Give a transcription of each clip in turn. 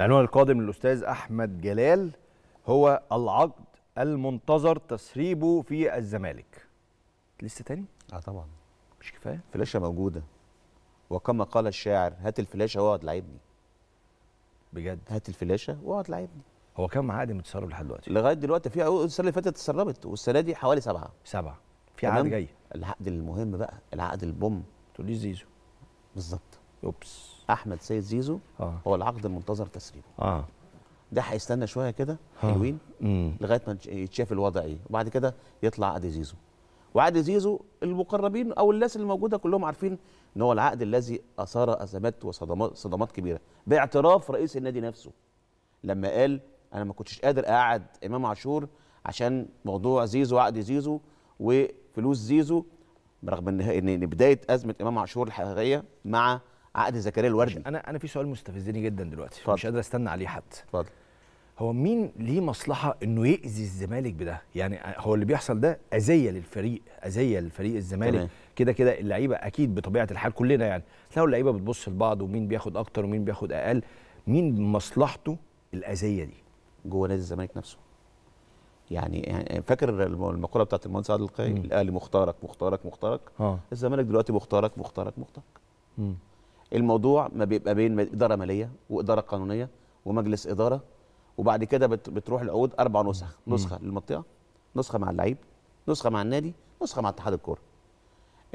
العنوان القادم للأستاذ أحمد جلال هو العقد المنتظر تسريبه في الزمالك لسه تاني؟ اه طبعا مش كفاية؟ فلاشة موجودة وكما قال الشاعر هات الفلاشة واقعد لعبني بجد هات الفلاشة واقعد لعبني هو كم عقد متسرب لحد دلوقتي؟ لغاية دلوقتي في عقود السنة اللي فاتت اتسربت والسنة دي حوالي سبعة سبعة في عقد جاي العقد المهم بقى العقد البوم تقول لي زيزو بالظبط يوبس احمد سيد زيزو آه. هو العقد المنتظر تسريبه اه ده هيستنى شويه كده آه. حلوين لغايه ما يتشاف الوضع ايه وبعد كده يطلع عقد زيزو وعقد زيزو المقربين او الناس اللي موجوده كلهم عارفين ان هو العقد الذي اثار ازمات وصدمات صدمات كبيره باعتراف رئيس النادي نفسه لما قال انا ما كنتش قادر اقعد امام عاشور عشان موضوع زيزو عقد زيزو وفلوس زيزو برغم ان بدايه ازمه امام عاشور الحقيقيه مع عقد زكريا الوردي انا انا في سؤال مستفزني جدا دلوقتي فضل. مش قادر استنى عليه حد اتفضل هو مين ليه مصلحه انه يأذي الزمالك بده؟ يعني هو اللي بيحصل ده اذيه للفريق، اذيه للفريق الزمالك كده كده اللعيبه اكيد بطبيعه الحال كلنا يعني تلاقوا اللعيبه بتبص لبعض ومين بياخد اكتر ومين بياخد اقل، مين مصلحته الاذيه دي؟ جوه نادي الزمالك نفسه. يعني, يعني فاكر المقوله بتاعت المهندس عادل القايل الاهلي مختارك مختارك مختارك آه. الزمالك دلوقتي مختارك مختارك مختارك. مم. الموضوع ما بيبقى بين اداره ماليه واداره قانونيه ومجلس اداره وبعد كده بتروح العقود اربع نسخ نسخه مم. للمنطقه نسخه مع اللعيب نسخه مع النادي نسخه مع اتحاد الكوره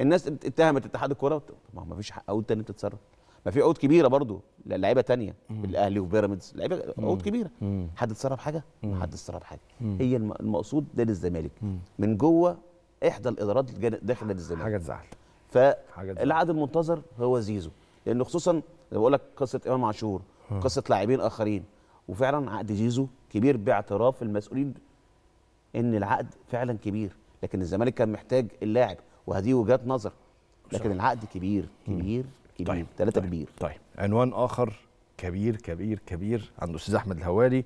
الناس اتهمت اتحاد الكوره ما هو مفيش عقود تاني بتتصرف ما في عقود كبيره برضو للعيبه تانية الاهلي وبيراميدز لعيبه عقود كبيره مم. حد اتصرف حاجه مم. حد اتصرف حاجه مم. هي المقصود نادي الزمالك من جوه احدى الادارات داخل نادي الزمالك حاجه تزعل فالعقد المنتظر هو زيزو لان خصوصا زي بقول لك قصه امام عاشور آه. قصه لاعبين اخرين وفعلا عقد زيزو كبير باعتراف المسؤولين ان العقد فعلا كبير لكن الزمالك كان محتاج اللاعب وهذه وجهات نظر لكن العقد كبير كبير كبير طيب ثلاثه طيب كبير طيب عنوان اخر كبير كبير كبير عند استاذ احمد الهوالي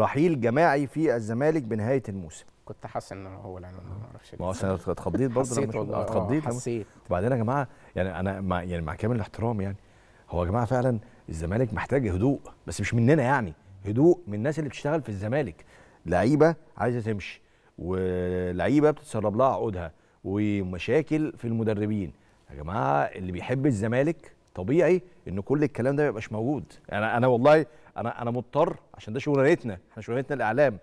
رحيل جماعي في الزمالك بنهايه الموسم كنت حاسس ان هو العنوان ما اعرفش ما هو عشان اتخضيت برضه حسيت والله آه، اتخضيت حسيت وبعدين يا جماعه يعني انا مع يعني مع كامل الاحترام يعني هو يا جماعه فعلا الزمالك محتاج هدوء بس مش مننا يعني هدوء من الناس اللي بتشتغل في الزمالك لعيبه عايزه تمشي ولعيبه بتتسرب لها عقودها ومشاكل في المدربين يا جماعه اللي بيحب الزمالك طبيعي ان كل الكلام ده ما يبقاش موجود انا انا والله انا انا مضطر عشان ده شغلانتنا احنا شغلانتنا الاعلام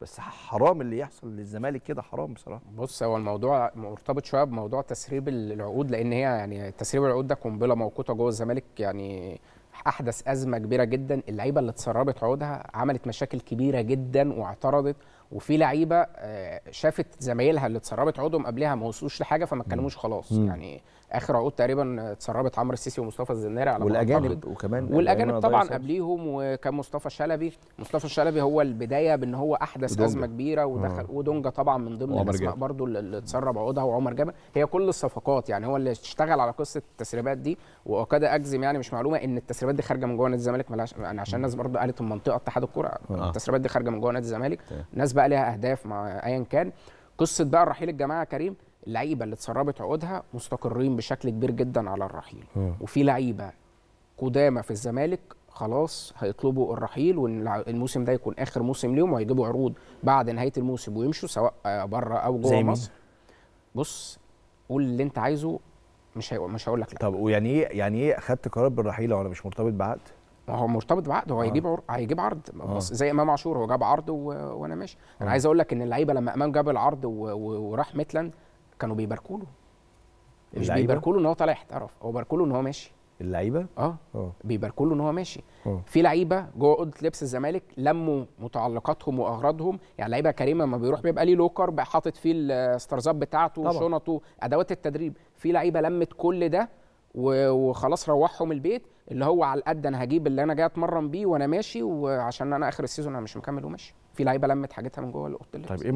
بس حرام اللي يحصل للزمالك كده حرام بصراحه بص هو الموضوع مرتبط شويه بموضوع تسريب العقود لان هي يعني تسريب العقود ده قنبله موقوته جوه الزمالك يعني احدث ازمه كبيره جدا اللعيبه اللي اتسربت عقودها عملت مشاكل كبيره جدا واعترضت وفي لعيبه آه، شافت زمايلها اللي اتسربت عضهم قبلها ما وصلوش لحاجه فما اتكلموش خلاص مم. يعني اخر عقود تقريبا اتسربت عمرو السيسي ومصطفى الزناري على والاجانب وكمان والاجانب طبعا قبليهم وكان مصطفى شلبي مصطفى شلبي هو البدايه بان هو احدث ودونجة. ازمه كبيره ودخل آه. ودونجا طبعا من ضمن الاسماء برضو اللي اتسرب عقودها وعمر جابر هي كل الصفقات يعني هو اللي اشتغل على قصه التسريبات دي واكاد اجزم يعني مش معلومه ان التسريبات دي خارجه من جوه نادي الزمالك عشان الناس برضو قالت المنطقه اتحاد الكوره آه. التسريبات دي خارجه من جوه نادي الزمالك ناس بقى ليها اهداف مع ايا كان قصه بقى الرحيل الجماعه كريم اللعيبه اللي اتسربت عقودها مستقرين بشكل كبير جدا على الرحيل م. اه. وفي لعيبه قدامى في الزمالك خلاص هيطلبوا الرحيل والموسم ده يكون اخر موسم ليهم وهيجيبوا عروض بعد نهايه الموسم ويمشوا سواء بره او جوه مصر بص قول اللي انت عايزه مش مش هقول لك لا طب ويعني ايه يعني ايه اخدت قرار بالرحيل وانا مش مرتبط بعقد ما هو مرتبط بعقد هو هيجيب آه. هيجيب عرض آه. زي امام عاشور هو جاب عرض و... وانا ماشي آه. انا عايز اقول لك ان اللعيبه لما امام جاب العرض و... و... وراح ميتلاند كانوا بيباركوا له مش بيباركوا له ان هو طالع احترف هو باركوا له ان هو ماشي اللعيبه اه اه بيباركوا له ان هو ماشي أوه. في لعيبه جوه اوضه لبس الزمالك لموا متعلقاتهم واغراضهم يعني لعيبه كريمه لما بيروح بيبقى ليه لوكر حاطط فيه الاسترزاب بتاعته شنطه ادوات التدريب في لعيبه لمت كل ده وخلاص روحهم البيت اللي هو على القد انا هجيب اللي انا جاي اتمرن بيه وانا ماشي وعشان انا اخر السيزون انا مش مكمل وماشي في لعيبه لمت حاجتها من جوه الاوضه طيب ايه